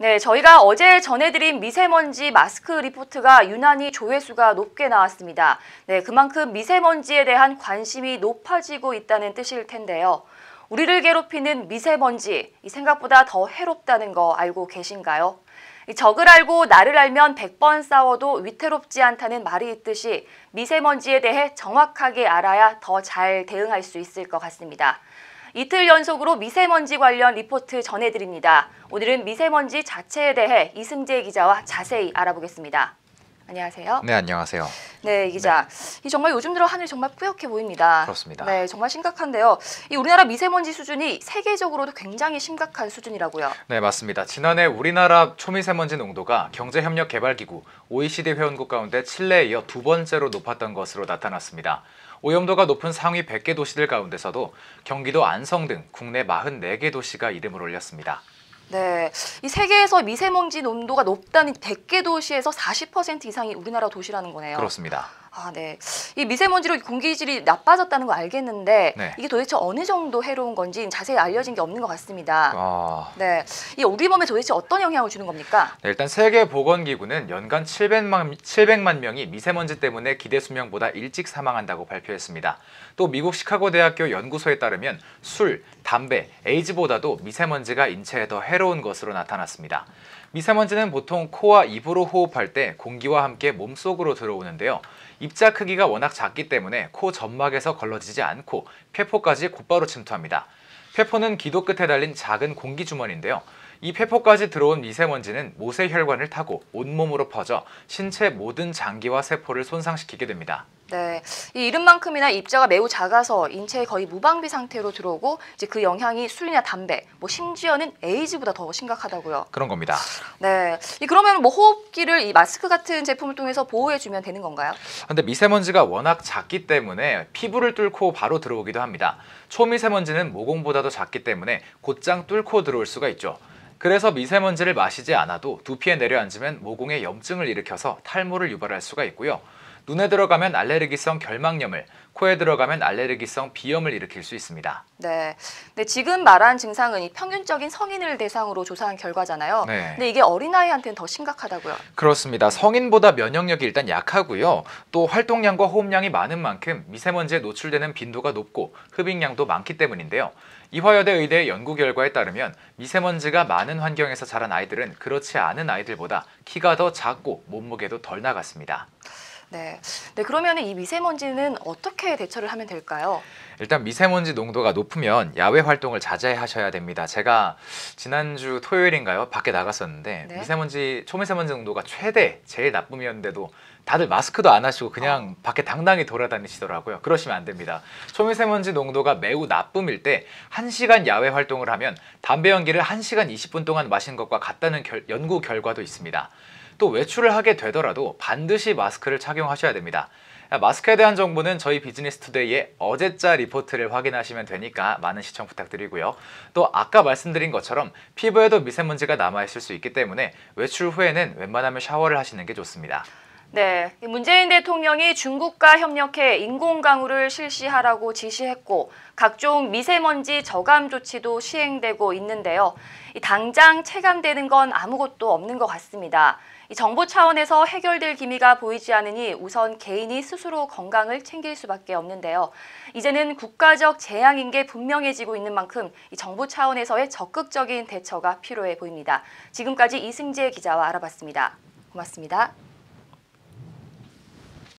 네, 저희가 어제 전해드린 미세먼지 마스크 리포트가 유난히 조회수가 높게 나왔습니다. 네, 그만큼 미세먼지에 대한 관심이 높아지고 있다는 뜻일 텐데요. 우리를 괴롭히는 미세먼지, 생각보다 더 해롭다는 거 알고 계신가요? 적을 알고 나를 알면 100번 싸워도 위태롭지 않다는 말이 있듯이 미세먼지에 대해 정확하게 알아야 더 잘 대응할 수 있을 것 같습니다. 이틀 연속으로 미세먼지 관련 리포트 전해드립니다. 오늘은 미세먼지 자체에 대해 이승재 기자와 자세히 알아보겠습니다. 안녕하세요. 네, 안녕하세요. 네, 기자. 네. 이 정말 요즘 들어 하늘 정말 뿌옇게 보입니다. 그렇습니다. 네, 정말 심각한데요. 이 우리나라 미세먼지 수준이 세계적으로도 굉장히 심각한 수준이라고요. 네, 맞습니다. 지난해 우리나라 초미세먼지 농도가 경제협력개발기구 OECD 회원국 가운데 칠레에 이어 두 번째로 높았던 것으로 나타났습니다. 오염도가 높은 상위 100개 도시들 가운데서도 경기도 안성 등 국내 44개 도시가 이름을 올렸습니다. 네, 이 세계에서 미세먼지 농도가 높다는 100개 도시에서 40% 이상이 우리나라 도시라는 거네요. 그렇습니다. 아, 네. 이 미세먼지로 공기질이 나빠졌다는 거 알겠는데 네. 이게 도대체 어느 정도 해로운 건지 자세히 알려진 게 없는 것 같습니다. 아... 네. 이 우리 몸에 도대체 어떤 영향을 주는 겁니까? 네, 일단 세계 보건기구는 연간 700만 700만 명이 미세먼지 때문에 기대 수명보다 일찍 사망한다고 발표했습니다. 또 미국 시카고 대학교 연구소에 따르면 술, 담배, 에이즈보다도 미세먼지가 인체에 더 해로운 것으로 나타났습니다. 미세먼지는 보통 코와 입으로 호흡할 때 공기와 함께 몸속으로 들어오는데요. 입자 크기가 워낙 작기 때문에 코 점막에서 걸러지지 않고 폐포까지 곧바로 침투합니다. 폐포는 기도 끝에 달린 작은 공기주머니인데요. 이 폐포까지 들어온 미세먼지는 모세혈관을 타고 온몸으로 퍼져 신체 모든 장기와 세포를 손상시키게 됩니다. 네, 이 이름만큼이나 입자가 매우 작아서 인체에 거의 무방비 상태로 들어오고 이제 그 영향이 술이나 담배, 뭐 심지어는 에이즈보다 더 심각하다고요. 그런 겁니다. 네, 그러면 뭐 호흡기를 이 마스크 같은 제품을 통해서 보호해주면 되는 건가요? 근데 미세먼지가 워낙 작기 때문에 피부를 뚫고 바로 들어오기도 합니다. 초미세먼지는 모공보다도 작기 때문에 곧장 뚫고 들어올 수가 있죠. 그래서 미세먼지를 마시지 않아도 두피에 내려앉으면 모공에 염증을 일으켜서 탈모를 유발할 수가 있고요. 눈에 들어가면 알레르기성 결막염을, 코에 들어가면 알레르기성 비염을 일으킬 수 있습니다. 네. 근데 지금 말한 증상은 이 평균적인 성인을 대상으로 조사한 결과잖아요. 네. 근데 이게 어린아이한테는 더 심각하다고요. 그렇습니다. 성인보다 면역력이 일단 약하고요. 또 활동량과 호흡량이 많은 만큼 미세먼지에 노출되는 빈도가 높고 흡입량도 많기 때문인데요. 이화여대 의대 연구 결과에 따르면 미세먼지가 많은 환경에서 자란 아이들은 그렇지 않은 아이들보다 키가 더 작고 몸무게도 덜 나갔습니다. 네. 네, 그러면 이 미세먼지는 어떻게 대처를 하면 될까요? 일단 미세먼지 농도가 높으면 야외 활동을 자제 하셔야 됩니다. 제가 지난주 토요일인가요? 밖에 나갔었는데 네. 미세먼지 초미세먼지 농도가 최대 제일 나쁨이었는데도 다들 마스크도 안 하시고 그냥 어. 밖에 당당히 돌아다니시더라고요. 그러시면 안 됩니다. 초미세먼지 농도가 매우 나쁨일 때 1시간 야외 활동을 하면 담배 연기를 1시간 20분 동안 마신 것과 같다는 결, 연구 결과도 있습니다. 또 외출을 하게 되더라도 반드시 마스크를 착용하셔야 됩니다. 아, 마스크에 대한 정보는 저희 비즈니스 투데이의 어제자 리포트를 확인하시면 되니까 많은 시청 부탁드리고요. 또 아까 말씀드린 것처럼 피부에도 미세먼지가 남아있을 수 있기 때문에 외출 후에는 웬만하면 샤워를 하시는 게 좋습니다. 네, 문재인 대통령이 중국과 협력해 인공강우를 실시하라고 지시했고 각종 미세먼지 저감 조치도 시행되고 있는데요. 당장 체감되는 건 아무것도 없는 것 같습니다. 정부 차원에서 해결될 기미가 보이지 않으니 우선 개인이 스스로 건강을 챙길 수밖에 없는데요. 이제는 국가적 재앙인 게 분명해지고 있는 만큼 정부 차원에서의 적극적인 대처가 필요해 보입니다. 지금까지 이승재 기자와 알아봤습니다. 고맙습니다.